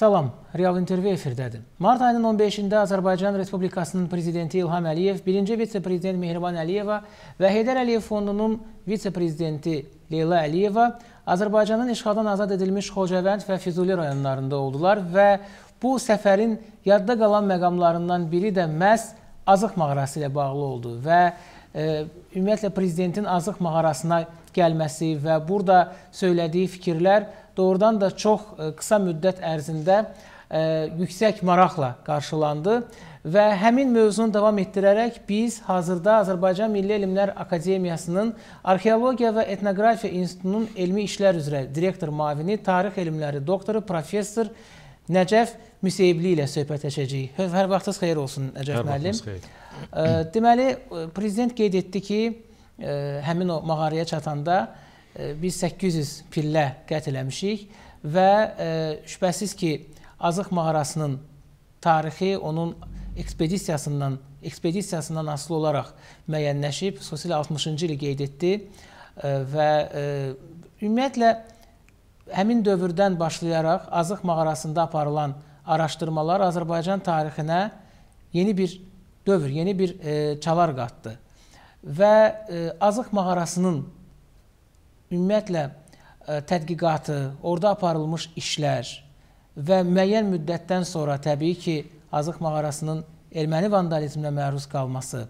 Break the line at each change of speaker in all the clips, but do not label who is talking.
Salam, Real İntervyu efirdədir. Mart ayının 15-də Azərbaycan Respublikasının prezidenti İlham Əliyev, 1-ci vitse-prezident Mehriban Əliyeva və Heydər Əliyev fondunun vitse-prezidenti Leyla Əliyeva Azərbaycanın işğaldan azad edilmiş Xocavənd və Füzuli rayonlarında oldular və bu səfərin yadda qalan məqamlarından biri də məhz Azıq mağarası ilə bağlı oldu və e, ümumiyyətlə prezidentin Azıq mağarasına gəlməsi və burada söylədiyi fikirlər doğrudan da çox e, qısa müddət ərzində e, yüksək maraqla qarşılandı və həmin mövzunu davam etdirərək biz hazırda Azərbaycan Milli Elmlər Akademiyasının Arxeologiya və Etnografiya İnstitutunun elmi işlər üzrə direktor mavini, tarix elmləri doktoru professor Nəcəf Müseybli ilə söhbətləşəcəyik. Hə, hər vaxtınız xeyir olsun Nəcəf müəllim. E, deməli, prezident qeyd etdi ki, həmin o mağaraya çatanda biz 800 pillə qət eləmişik və e, şübhəsiz ki, Azıq mağarasının tarixi onun ekspedisiyasından ekspedisiyasından asılı olaraq müəyyənləşib, xüsusilə 60-cı ili qeyd etdi e, və e, ümumiyyətlə həmin dövrdən başlayaraq Azıq mağarasında aparılan araşdırmalar Azərbaycan tarixinə yeni bir dövr, yeni bir çalar qatdı. Və Azıq mağarasının ümumiyyətlə e, tədqiqatı, orada aparılmış işlər və müəyyən müddətdən sonra təbii ki, Azıq mağarasının erməni vandalizminə məruz qalması,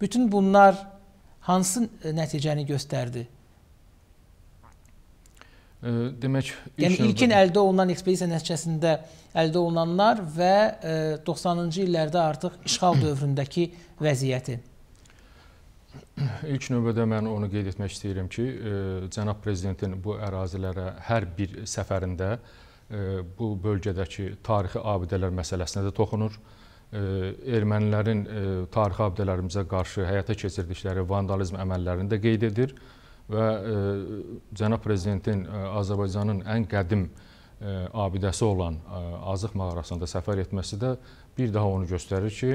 bütün bunlar hansı e, nəticəni göstərdi?
E, demək, yəni ilkin
əldə olunan ekspedisiya nəticəsində əldə olunanlar və 90-cı illərdə artıq işğal dövründəki vəziyyəti.
İlk növbədə mən onu qeyd etmək istəyirəm ki, e, cənab prezidentin bu ərazilərə hər bir səfərində e, bu bölgədəki tarixi abidələr məsələsinə də toxunur. E, ermənilərin tarixi abidələrimizə qarşı həyata keçirdikləri vandalizm əməllərini də qeyd edir və cənab prezidentin Azərbaycanın ən qədim abidəsi olan Azıq mağarasında səfər etməsi də bir daha onu göstərir ki,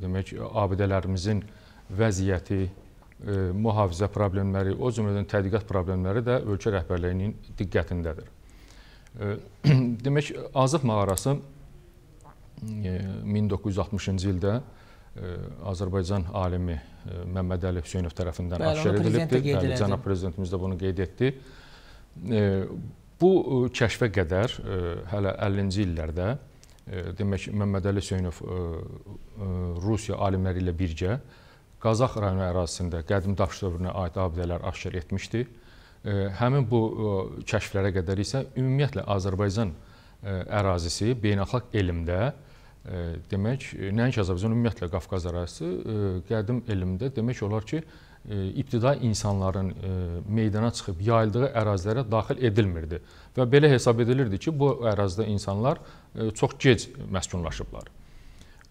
demək abidələrimizin vəziyyəti, e, mühafizə problemləri, o cümlədən tədqiqat problemləri də ölkə rəhbərliyinin diqqətindədir. E, demək, Azıq mağarası 1960-cı e, ildə Azərbaycan alimi Məmməd Əli Hüseynov tərəfindən aşkar edilibdir. Bəli, cənab prezidentimiz də bunu qeyd etdi. Bu kəşfə qədər hələ 50-ci illərdə demək Məmməd Əli Hüseynov Rusiya alimləri ilə birgə Qazax rayonu ərazisində qədim daş dövrünə aid abidələr aşkar etmişdi. E, həmin bu e, kəşflərə qədər isə ümumiyyətlə Azərbaycan e, ərazisi beynəlxalq elmdə demək, nəinki Azərbaycan, ümumiyyətlə Qafqaz ərazisi qədim elmdə demək olar ki, ibtidai insanların meydana çıxıb yayıldığı ərazilərə daxil edilmirdi və belə hesab edilirdi ki, bu ərazidə insanlar çox gec məskunlaşıblar.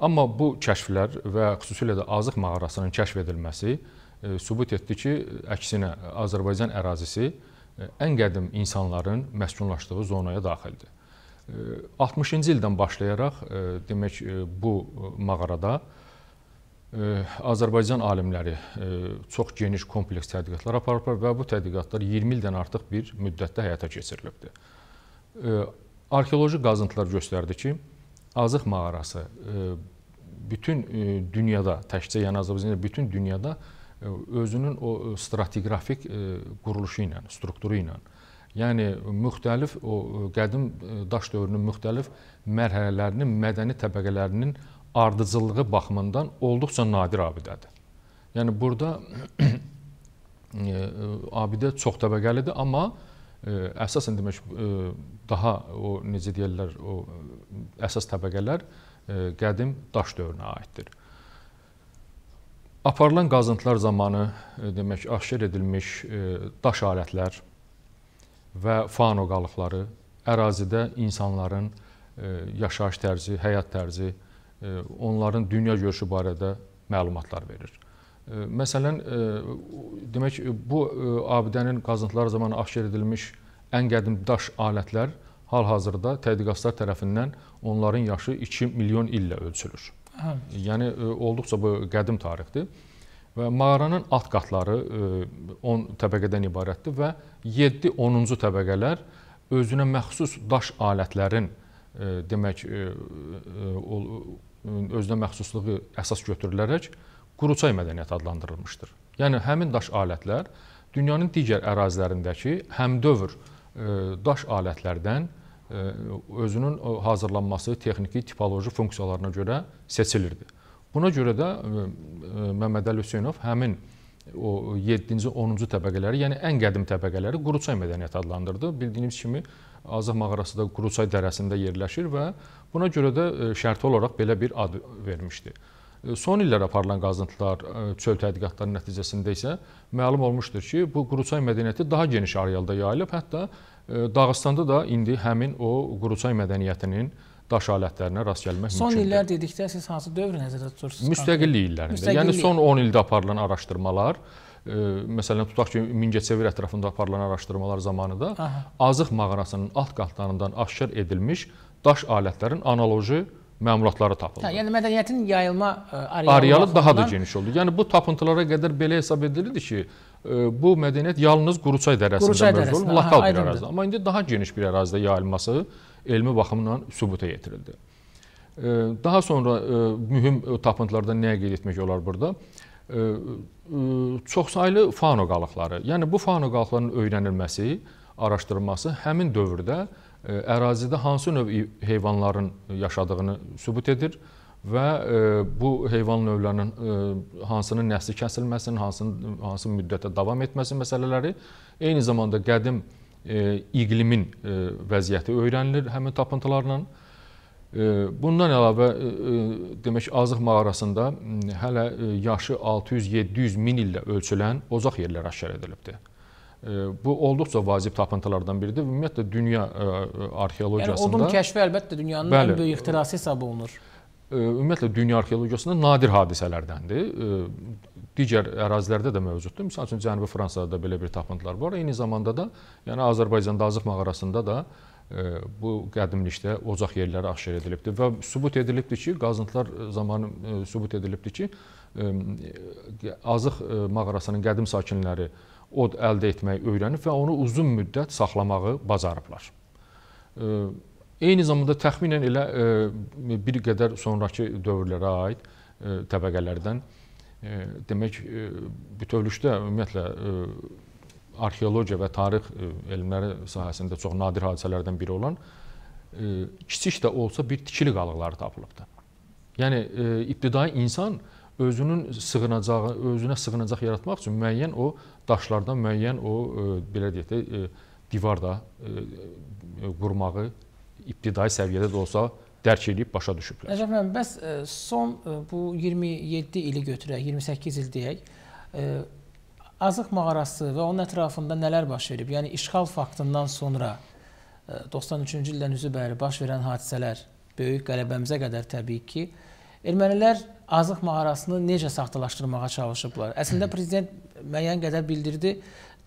Amma bu kəşflər və xüsusilə də Azıq mağarasının kəşf edilməsi e, sübut etdi ki, əksinə Azərbaycan ərazisi e, ən qədim insanların məskunlaşdığı zonaya daxildir. 60-cı e, ildən başlayaraq demək bu mağarada Azərbaycan alimləri çox geniş kompleks tədqiqatlar aparıblar və bu tədqiqatlar 20 ildən artıq bir müddətdə həyata keçirilibdir. Arxeoloji qazıntılar göstərdi ki, Azıq mağarası E, bütün dünyada, təkcə yəni Azərbaycanda, bütün dünyada özünün o e, stratiqrafik e, quruluşu ilə, strukturu ilə, yəni müxtəlif o qədim daş dövrünün müxtəlif mərhələlərinin, mədəni təbəqələrinin ardıcıllığı baxımından olduqca nadir abidədir. Yəni burada abidə çox təbəqəlidir, amma əsasən demək daha o necə deyirlər, o əsas təbəqələr E, qədim daş dövrünə aiddir. Aparılan qazıntılar zamanı e, demək aşkar edilmiş e, daş alətlər və faun qalıqları ərazidə insanların yaşayış tərzi, həyat tərzi, onların dünya görüşü barədə məlumatlar verir. Məsələn, demək bu abidənin qazıntıları zamanı aşkar edilmiş ən qədim daş alətlər hal-hazırda tədqiqatçılar tərəfindən onların yaşı 2 milyon illə ölçülür. Hə. Yəni e, olduqca bu qədim tarixdir. Və mağaranın alt qatları 10 e, təbəqədən ibarətdir və 7-10-cu təbəqələr özünə məxsus daş alətlərin e, demək özünə məxsusluğu əsas götürülərək quruçay mədəniyyəti adlandırılmışdır. Yəni həmin daş alətlər dünyanın digər ərazilərindəki həmdövr daş alətlərdən E, özünün hazırlanması, texniki, tipoloji funksiyalarına görə seçilirdi. Buna görə də e, e, Məmməd Əli Hüseynov həmin o 7-ci, 10-cu təbəqələri, yəni ən qədim təbəqələri Quruçay mədəniyyəti adlandırdı. Bildiyiniz kimi Azıq mağarası da Quruçay dərəsində yerləşir və buna görə də şərti olaraq belə bir ad vermişdi. E, son illər aparılan qazıntılar, e, çöl tədqiqatları nəticəsində isə məlum olmuşdur ki, bu quruçay mədəniyyəti daha geniş arealda yayılıb. Hətta e, Dağıstanda da indi həmin o quruçay mədəniyyətinin daş alətlərinə rast gəlmək son mümkündür. Son
illər dedikdə siz hansı dövrü nəzərdə tutursunuz? Müstəqillik illərində. Müstəqillik. Yəni son
10 ildə aparılan araşdırmalar, ə, məsələn tutaq ki, Mingəçevir ətrafında aparılan araşdırmalar zamanı da Aha. Azıq mağarasının alt qatlarından aşkar edilmiş daş alətlərin analoji məmulatları tapıldı.
Hə, yəni mədəniyyətin yayılma e, arealı, arealı daha da
geniş oldu. Yəni bu tapıntılara qədər belə hesab edilirdi ki, e, bu mədəniyyət yalnız Quruçay dərəsində Quruçay mövcud olub, hə, lokal bir ərazidə. Amma indi daha geniş bir ərazidə yayılması elmi baxımdan sübuta yetirildi. E, daha sonra mühüm tapıntılardan nəyə qeyd etmək olar burada? Çoxsaylı fauna qalıqları. Yəni bu fauna qalıqlarının öyrənilməsi, araşdırılması həmin dövrdə ərazidə hansı növ heyvanların yaşadığını sübut edir və e, bu heyvan növlərinin e, hansının nəsli kəsilməsinin, hansının hansı müddətə davam etməsi məsələləri eyni zamanda qədim e, iqlimin vəziyyəti öyrənilir həmin tapıntılarla. Bundan əlavə demək Azıq mağarasında hələ yaşı 600-700 min illə ölçülən ozaq yerləri aşkar edilibdir bu olduqca vacib tapıntılardan biridir. Ümumiyyətlə dünya e, arxeologiyasında yəni odun kəşfi
əlbəttə dünyanın bəli, ən böyük ixtirası hesab olunur.
Ümumiyyətlə dünya arxeologiyasında nadir hadisələrdəndir. Digər ərazilərdə də mövcuddur. Məsəl üçün Cənubi Fransada da belə bir tapıntılar var. Eyni zamanda da yəni Azərbaycanda Azıq mağarasında da e, bu qədimlikdə ocaq yerləri aşkar edilibdir və sübut edilibdir ki, qazıntılar zamanı e, sübut edilibdir ki, Azıq mağarasının qədim sakinləri od əldə etməyi öyrənib və onu uzun müddət saxlamağı bacarıblar. Eyni zamanda təxminən elə bir qədər sonrakı dövrlərə aid təbəqələrdən demək bütövlükdə ümumiyyətlə arxeologiya və tarix elmləri sahəsində çox nadir hadisələrdən biri olan kiçik də olsa bir tikili qalıqları tapılıbdı. Yəni ibtidai insan e, özünün sığınacağı, özünə sığınacaq yaratmaq üçün müəyyən o daşlardan müəyyən o e, belə deyək də e, divar da e, qurmağı ibtidai səviyyədə də olsa dərk edib başa düşüblər.
Nəcəf müəllim, bəs son bu 27 ili götürək, 28 il deyək, Azıq mağarası və onun ətrafında nələr baş verib? Yəni işğal faktından sonra 93-cü ildən üzü bəri baş verən hadisələr böyük qələbəmizə qədər təbii ki, Ermənilər azıq mağarasını necə saxtalaşdırmağa çalışıblar? Əslində prezident müəyyən qədər bildirdi,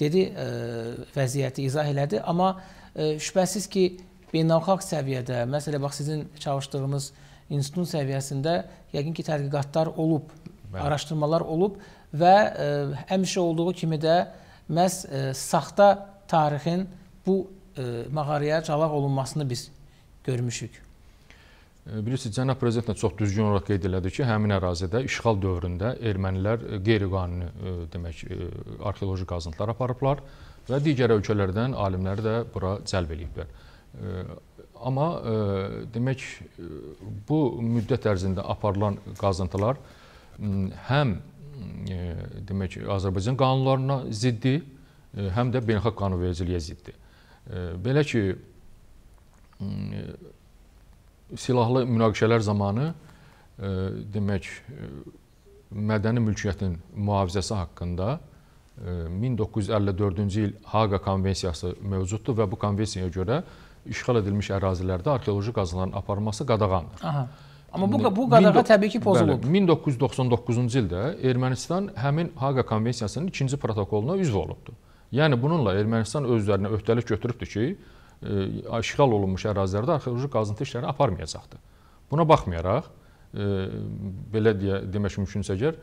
dedi, ə, e, vəziyyəti izah elədi, amma ə, e, şübhəsiz ki, beynəlxalq səviyyədə, məsələn bax sizin çalışdığınız institutun səviyyəsində yəqin ki, tədqiqatlar olub, Bəli. araşdırmalar olub və ə, e, həmişə olduğu kimi də məhz ə, saxta tarixin bu ə, mağaraya calaq olunmasını biz görmüşük.
Bilirsiniz, cənab prezident də çox düzgün olaraq qeyd elədi ki, həmin ərazidə işğal dövründə ermənilər qeyri-qanuni e, demək e, arxeoloji qazıntılar aparıblar və digər ölkələrdən alimləri də bura cəlb eləyiblər. Amma e, demək bu müddət ərzində aparılan qazıntılar həm demək Azərbaycan qanunlarına ziddi, həm də beynəlxalq qanunvericiliyə ziddi. Belə ki silahlı münaqişələr zamanı e, demək e, mədəni mülkiyyətin mühafizəsi haqqında 1954-cü e, il Haqa konvensiyası mövcuddur və bu konvensiyaya görə işğal edilmiş ərazilərdə arxeoloji qazıların aparılması qadağandır.
Aha. Amma bu bu qadağa təbii ki pozulub.
Bəli, 1999-cu ildə Ermənistan həmin Haqa konvensiyasının ikinci protokoluna üzv olubdu. Yəni bununla Ermənistan öz üzərinə öhdəlik götürübdü ki, E, işğal olunmuş ərazilərdə arxeoloji qazıntı işləri aparmayacaqdı. Buna baxmayaraq, e, belə deyə demək mümkünsə gəl,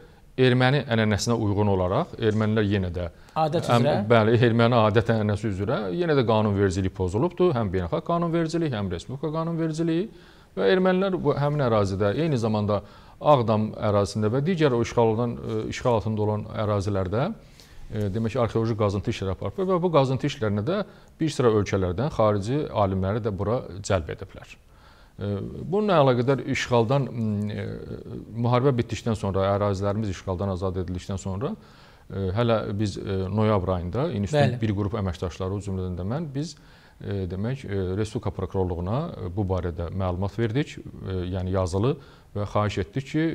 erməni ənənəsinə uyğun olaraq ermənilər yenə də
adət üzrə həm,
bəli, erməni adət ənənəsi üzrə yenə də qanunvericilik pozulubdu. Həm beynəlxalq qanunvericilik, həm respublika qanunvericiliyi və ermənilər bu həmin ərazidə eyni zamanda Ağdam ərazisində və digər o işğaldan e, işğal altında olan ərazilərdə demək arxeoloji qazıntı işləri aparıb və bu qazıntı işlərinə də bir sıra ölkələrdən xarici alimləri də bura cəlb ediblər. Bununla əlaqədar işğaldan e, müharibə bitdikdən sonra, ərazilərimiz işğaldan azad edildikdən sonra e, hələ biz e, noyabr ayında institutun bir qrup əməkdaşları, o cümlədən də mən biz demək Respublika prokurorluğuna bu barədə məlumat verdik, yəni yazılı və xahiş etdik ki,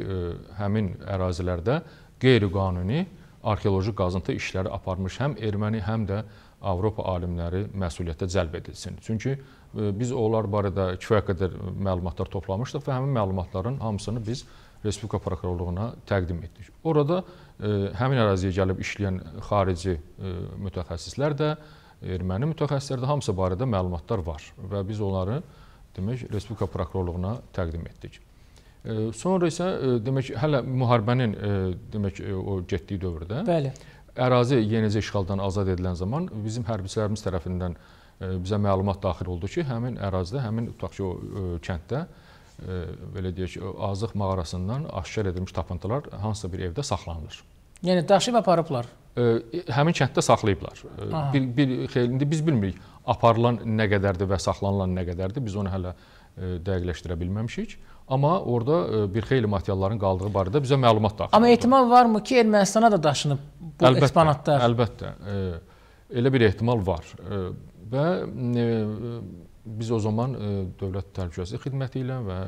həmin ərazilərdə qeyri-qanuni arxeoloji qazıntı işləri aparmış həm erməni, həm də Avropa alimləri məsuliyyətə cəlb edilsin. Çünki e, biz onlar barədə kifayət qədər məlumatlar toplamışdıq və həmin məlumatların hamısını biz Respublika prokurorluğuna təqdim etdik. Orada ə, e, həmin əraziyə gəlib işləyən xarici ə, e, mütəxəssislər də, erməni mütəxəssislər də hamısı barədə məlumatlar var və biz onları demək Respublika prokurorluğuna təqdim etdik. Sonra isə e, demək hələ müharibənin e, demək e, o getdiyi dövrdə Bəli. ərazi yenicə işğaldan azad edilən zaman bizim hərbiçilərimiz tərəfindən bizə məlumat daxil oldu ki, həmin ərazidə, həmin tutaq ki, o kənddə belə deyək, Azıq mağarasından aşkar edilmiş tapıntılar hansısa bir evdə saxlanılır.
Yəni daşıyıb aparıblar.
Həmin kənddə saxlayıblar. Aha. Bir bir xeyli indi biz bilmirik aparılan nə qədərdir və saxlanılan nə qədərdir. Biz onu hələ E, dəqiqləşdirə bilməmişik. Amma orada e, bir xeyli materialların qaldığı barədə bizə məlumat daxil. Amma
ehtimal varmı ki, Ermənistana da daşınıb bu əlbəttə, eksponatlar?
Əlbəttə. E, elə bir ehtimal var. Və biz o zaman Dövlət Təhlükəsizlik Xidməti ilə və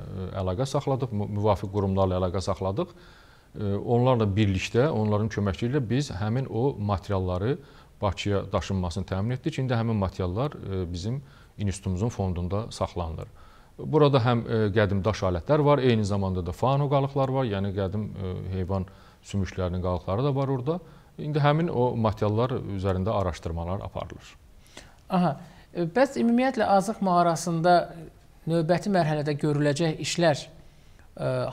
əlaqə saxladıq, müvafiq qurumlarla əlaqə saxladıq. Onlarla birlikdə, onların köməkçi ilə biz həmin o materialları Bakıya daşınmasını təmin etdik. İndi həmin materiallar bizim institutumuzun fondunda saxlanılır. Burada həm e, qədim daş alətlər var, eyni zamanda da fano qalıqlar var, yəni qədim e, heyvan sümüklərinin qalıqları da var orada. İndi həmin o materiallar üzərində araşdırmalar aparılır.
Aha. E, bəs ümumiyyətlə Azıq mağarasında növbəti mərhələdə görüləcək işlər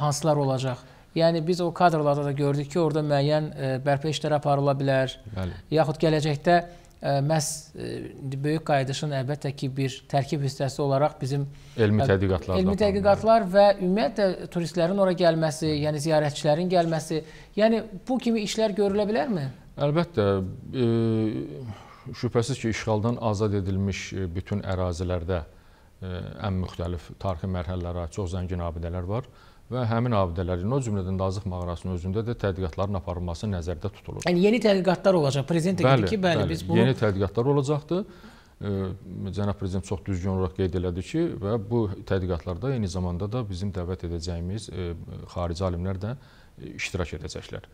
hansılar olacaq? Yəni biz o kadrlarda da gördük ki, orada müəyyən bərpa işləri aparıla bilər. Bəli. Yaxud gələcəkdə məhz e, böyük qayıdışın əlbəttə ki, bir tərkib hissəsi olaraq bizim
elmi e, tədqiqatlar, elmi
tədqiqatlar və ümumiyyətlə turistlərin ora gəlməsi, yəni ziyarətçilərin gəlməsi, yəni bu kimi işlər görülə bilərmi?
Əlbəttə, e, şübhəsiz ki, işğaldan azad edilmiş bütün ərazilərdə ən müxtəlif tarixi mərhələlərə çox zəngin abidələr var və həmin abidələrin, o cümlədən də Azıq mağarasının özündə də tədqiqatların aparılması nəzərdə tutulur.
Yəni yeni tədqiqatlar olacaq. Prezident bəli, dedi ki, bəli, bəli biz bunu yeni
tədqiqatlar olacaqdı. Cənab prezident çox düzgün olaraq qeyd elədi ki, və bu tədqiqatlarda eyni zamanda da bizim dəvət edəcəyimiz xarici alimlər də iştirak edəcəklər.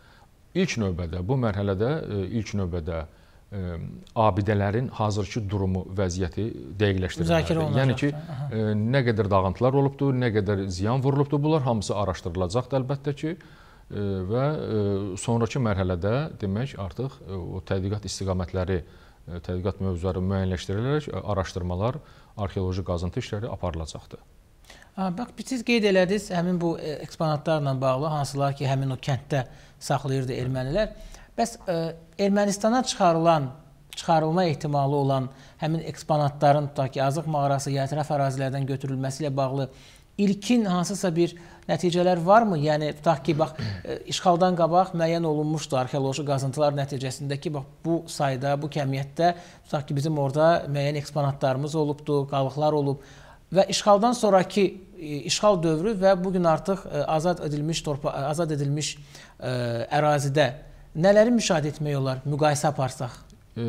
İlk növbədə bu mərhələdə ilk növbədə ə, e, abidələrin hazırki durumu, vəziyyəti dəqiqləşdirilməlidir. Yəni ki, ə, e, nə qədər dağıntılar olubdu, nə qədər ziyan vurulubdu, bunlar hamısı araşdırılacaqdı əlbəttə ki ə, e, və ə, sonrakı mərhələdə demək artıq ə, o tədqiqat istiqamətləri, ə, tədqiqat mövzuları müəyyənləşdirilərək araşdırmalar, arxeoloji qazıntı işləri aparılacaqdır.
Ha, bax, siz qeyd elədiniz həmin bu eksponatlarla bağlı hansılar ki, həmin o kənddə saxlayırdı ermənilər. Hı. Bəs ə, e, Ermənistana çıxarılan, çıxarılma ehtimalı olan həmin eksponatların tutaq ki, Azıq mağarası ya ətraf ərazilərdən götürülməsi ilə bağlı ilkin hansısa bir nəticələr varmı? Yəni tutaq ki, bax e, işğaldan qabaq müəyyən olunmuşdu arxeoloji qazıntılar nəticəsində ki, bax bu sayda, bu kəmiyyətdə tutaq ki, bizim orada müəyyən eksponatlarımız olubdu, qalıqlar olub və işğaldan sonrakı e, işğal dövrü və bu gün artıq azad edilmiş torpa azad edilmiş ə, ərazidə Nələri müşahidə etmək olar, müqayisə aparsaq?
E,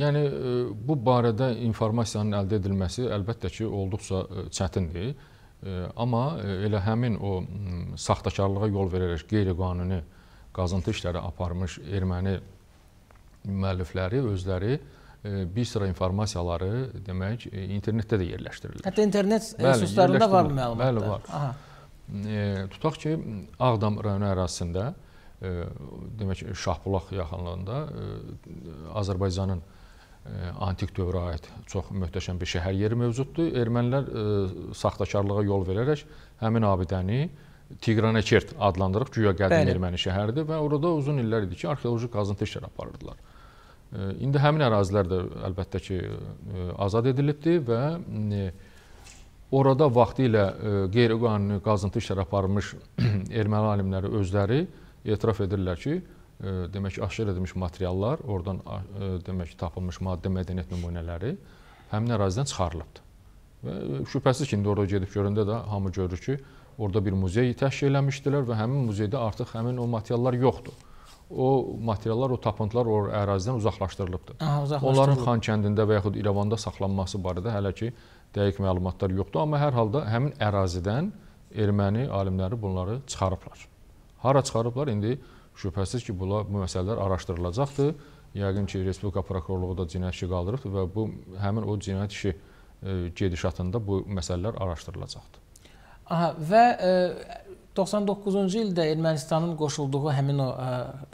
yəni, e, bu barədə informasiyanın əldə edilməsi əlbəttə ki, olduqca çətindir. E, amma elə həmin o saxtakarlığa yol verərək qeyri-qanuni qazıntı işləri aparmış erməni müəllifləri özləri bir sıra informasiyaları demək internetdə də yerləşdirirlər. Hətta internet resurslarında var bu məlumatlar. Bəli, var. Aha. Tutaq ki, Ağdam rayonu ərazisində demək Şahbulaq yaxınlığında e, Azərbaycanın e, antik dövrə aid çox möhtəşəm bir şəhər yeri mövcuddur. Ermənilər e, saxtakarlığa yol verərək həmin abidəni Tiqranəkert adlandırıb, güya qədim Bəli. erməni şəhəridir və orada uzun illər idi ki, arxeoloji qazıntı işləri aparırdılar. İndi həmin ərazilər də əlbəttə ki, azad edilibdir və orada vaxtı ilə qeyri-qanuni qazıntı işləri aparmış erməni alimləri özləri etiraf edirlər ki, e, demək aşkar edilmiş materiallar, oradan e, demək tapılmış maddə mədəniyyət nümunələri həmin ərazidən çıxarılıbdır. Və e, şübhəsiz ki, indi orada gedib görəndə də hamı görür ki, orada bir muzey təşkil eləmişdilər və həmin muzeydə artıq həmin o materiallar yoxdur. O materiallar, o tapıntılar o ərazidən uzaqlaşdırılıbdır. Aha, uzaqlaşdırılıb. Onların Xankəndində və yaxud İrəvanda saxlanması barədə hələ ki dəqiq məlumatlar yoxdur, amma hər halda həmin ərazidən erməni alimləri bunları çıxarıblar. Hara çıxarıblar? İndi şübhəsiz ki, bula, bu məsələlər araşdırılacaqdır. Yəqin ki, Respublika Prokurorluğu da cinayət işi qaldırıbdır və bu həmin o cinayət işi e, gedişatında bu məsələlər araşdırılacaqdır.
Aha, və ə, e, 99-cu ildə Ermənistanın qoşulduğu həmin o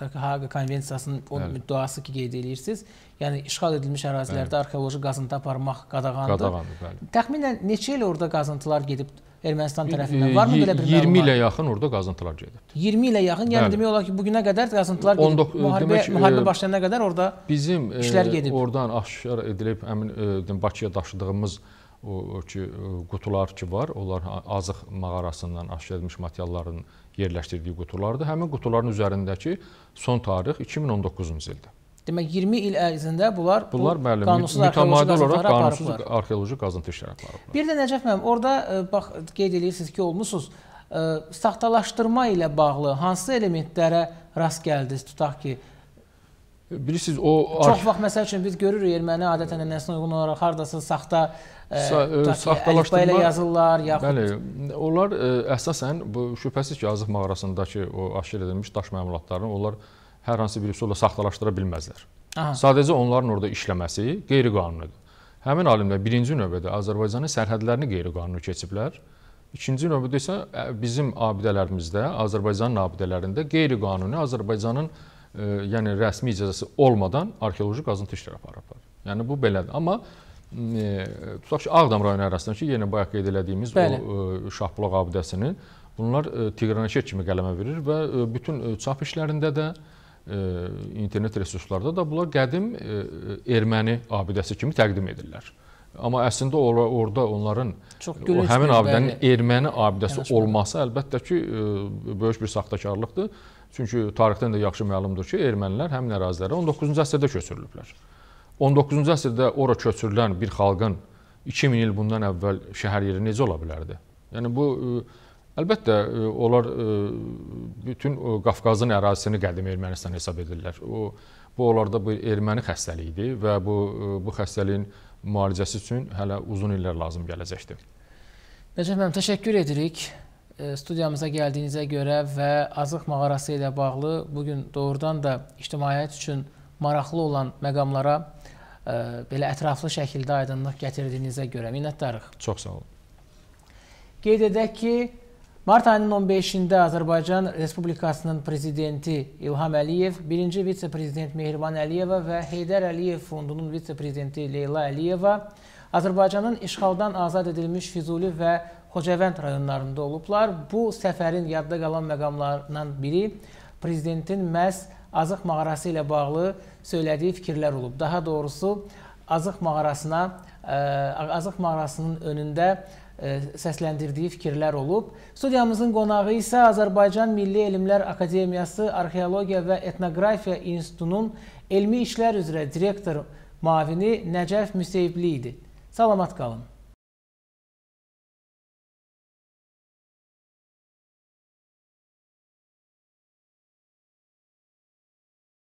e, Haqa konvensiyasının o Əli. müddiası ki, qeyd edirsiniz, yəni işğal edilmiş ərazilərdə arxeoloji qazıntı aparmaq qadağandır. Qadağandır, bəli. Təxminən neçə il orada qazıntılar gedib Ermənistan tərəfindən var mı belə bir 20 ilə
yaxın orada qazıntılar gedibdi.
20 ilə yaxın, yəni Bəli. demək olar ki, bu günə qədər qazıntılar gedib. Müharibə demək, müharibə e,
başlayana qədər orada bizim e, işlər gedib. Oradan aşkar edilib həmin e, Bakıya daşıdığımız o, o ki qutular ki var, onlar azıq mağarasından aşkar edilmiş materialların yerləşdirdiyi qutulardır. Həmin qutuların üzərindəki son tarix 2019-cu ildir.
Demək 20 il ərzində bunlar bunlar bu, müəllim qanunsuz mütəmadi olaraq qanunsuz
arxeoloji qazıntı işləri aparıblar.
Bir də Nəcəf müəllim, orada e, bax qeyd eləyirsiniz ki, olmusunuz e, saxtalaşdırma ilə bağlı hansı elementlərə rast gəldiniz? Tutaq ki,
Bilirsiniz o çox
vaxt məsəl üçün biz görürük erməni yəni adət ənənəsinə uyğun olaraq hardasa saxta ə, e, saxtalaşdırma ilə yazırlar yaxud
Bəli, onlar ə, əsasən bu şübhəsiz ki, Azıq mağarasındakı o aşkar edilmiş daş məmulatlarını onlar ə, hər hansı bir üsulla saxtalaşdıra bilməzlər. Aha. Sadəcə onların orada işləməsi qeyri-qanunidir. Həmin alimlər birinci növbədə Azərbaycanın sərhədlərini qeyri-qanuni keçiblər. İkinci növbədə isə bizim abidələrimizdə, Azərbaycanın abidələrində qeyri-qanuni Azərbaycanın e, yəni rəsmi icazəsi olmadan arxeoloji qazıntı işləri aparırlar. Yəni bu belədir. Amma e, tutaq ki, Ağdam rayonu ərazisindəki yenə bayaq qeyd elədiyimiz Bəli. o e, Şahbulaq abidəsini bunlar e, Tiqranəşir kimi qələmə verir və e, bütün e, çap işlərində də e, E, internet resurslarda da bunlar qədim e, e, erməni abidəsi kimi təqdim edirlər. Amma əslində or orada onların o həmin abidənin erməni abidəsi yanaşmalı. olması əlbəttə ki böyük bir saxtakarlıqdır. Çünki tarixdən də yaxşı məlumdur ki, ermənilər həmin ərazilərə 19-cu əsrdə köçürülüblər. 19-cu əsrdə ora köçürülən bir xalqın 2000 il bundan əvvəl şəhər yeri necə ola bilərdi? Yəni bu Əlbəttə, e, onlar e, bütün e, Qafqazın ərazisini qədim Ermənistan hesab edirlər. O bu onlarda bu erməni xəstəliyidir və bu bu xəstəliyin müalicəsi üçün hələ uzun illər lazım gələcəkdir.
Nəcəf müəllim, təşəkkür edirik studiyamıza gəldiyinizə görə və Azıq mağarası ilə bağlı bu gün doğrudan da ictimaiyyət üçün maraqlı olan məqamlara belə ətraflı şəkildə aydınlıq gətirdiyinizə görə minnətdarıq. Çox sağ olun. Qeyd edək ki, Mart ayının 15-də Azərbaycan Respublikasının prezidenti İlham Əliyev, birinci vitse-prezident Mehriban Əliyeva və Heydər Əliyev fondunun vitse-prezidenti Leyla Əliyeva Azərbaycanın işğaldan azad edilmiş Füzuli və Xocavənd rayonlarında olublar. Bu səfərin yadda qalan məqamlarından biri prezidentin məhz Azıq mağarası ilə bağlı söylədiyi fikirlər olub. Daha doğrusu Azıq mağarasına e, Azıq mağarasının önündə E, səsləndirdiyi fikirlər olub. Studiyamızın qonağı isə Azərbaycan Milli Elmlər Akademiyası Arxeologiya və Etnografiya İnstitutunun elmi işlər üzrə direktor müavini Nəcəf Müseyibli
idi. Salamat qalın.